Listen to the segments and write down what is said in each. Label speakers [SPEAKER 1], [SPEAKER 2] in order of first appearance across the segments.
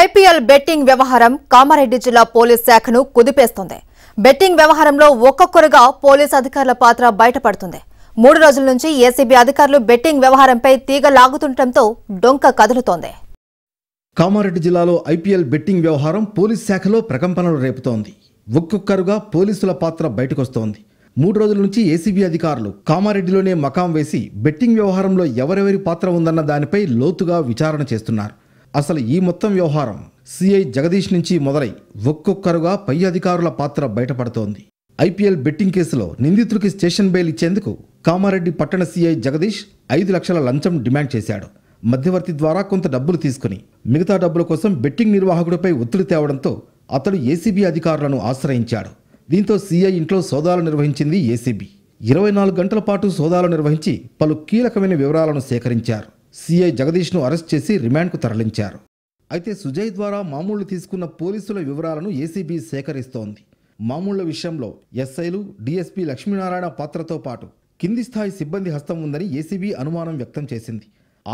[SPEAKER 1] IPL betting వ్యవహారం కామారెడ్డి జిల్లా police శాఖను కుదిపేస్తోంది బెట్టింగ్ వ్యవహారంలో ఒక్కొక్కరుగా పోలీస్ అధికారుల పాత్ర బయటపడుతుంది మూడు రోజుల నుంచి ఏసీబీ అధికారులు బెట్టింగ్ వ్యవహారంపై తీగ లాగుతుండటంతో డొంక కదులుతోంది
[SPEAKER 2] కామారెడ్డి జిల్లాలో ఐపీఎల్ బెట్టింగ్ వ్యవహారం పోలీస్ శాఖలో ప్రకంపనలు రేపుతోంది ఒక్కొక్కరుగా పోలీసుల పాత్ర బయటకొస్తోంది మూడు రోజుల నుంచి ఏసీబీ అధికారులు కామారెడ్డిలోనే మకాం వేసి బెట్టింగ్ వ్యవహారంలో ఎవరెవరి పాత్ర ఉందన్న దానిపై లోతుగా విచారణ చేస్తున్నారు అసలు ఈ మొత్తం వ్యవహారం సిఐ జగదీష్ నుంచి మొదలై ఒక్కొక్కరుగా పై అధికారుల పాత్ర బయటపడుతోంది ఐపీఎల్ బెట్టింగ్ కేసులో నిందితుడికి స్టేషన్ బెయిల్ ఇచ్చేందుకు కామారెడ్డి పట్టణ సిఐ జగదీష్ ఐదు లక్షల లంచం డిమాండ్ చేశాడు మధ్యవర్తి ద్వారా కొంత డబ్బులు తీసుకుని మిగతా డబ్బుల కోసం బెట్టింగ్ నిర్వాహకుడిపై ఒత్తిడి తేవడంతో అతడు ఏసీబీ అధికారులను ఆశ్రయించాడు దీంతో సిఐ ఇంట్లో సోదాలు నిర్వహించింది ఏసీబీ ఇరవై నాలుగు గంటల పాటు సోదాలు నిర్వహించి పలు కీలకమైన వివరాలను సేకరించారు సీఐ జగదీష్ను అరెస్ట్ చేసి రిమాండ్కు తరలించారు అయితే సుజయ్ ద్వారా మామూళ్లు తీసుకున్న పోలీసుల వివరాలను ఏసీబీ సేకరిస్తోంది మామూళ్ల విషయంలో ఎస్ఐలు డీఎస్పీ లక్ష్మీనారాయణ పాత్రతో పాటు కింది స్థాయి సిబ్బంది హస్తం ఉందని ఏసీబీ అనుమానం వ్యక్తం చేసింది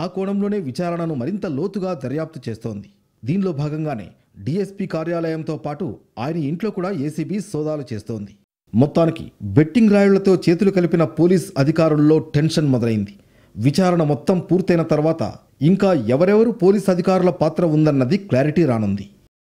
[SPEAKER 2] ఆ కోణంలోనే విచారణను మరింత లోతుగా దర్యాప్తు చేస్తోంది దీనిలో భాగంగానే డీఎస్పీ కార్యాలయంతో పాటు ఆయన ఇంట్లో కూడా ఏసీబీ సోదాలు చేస్తోంది మొత్తానికి బెట్టింగ్ రాయుళ్లతో చేతులు కలిపిన పోలీస్ అధికారుల్లో టెన్షన్ మొదలైంది విచారణ మొత్తం పూర్తయిన తర్వాత ఇంకా ఎవరెవరు పోలీస్ అధికారుల పాత్ర ఉందన్నది క్లారిటీ రానుంది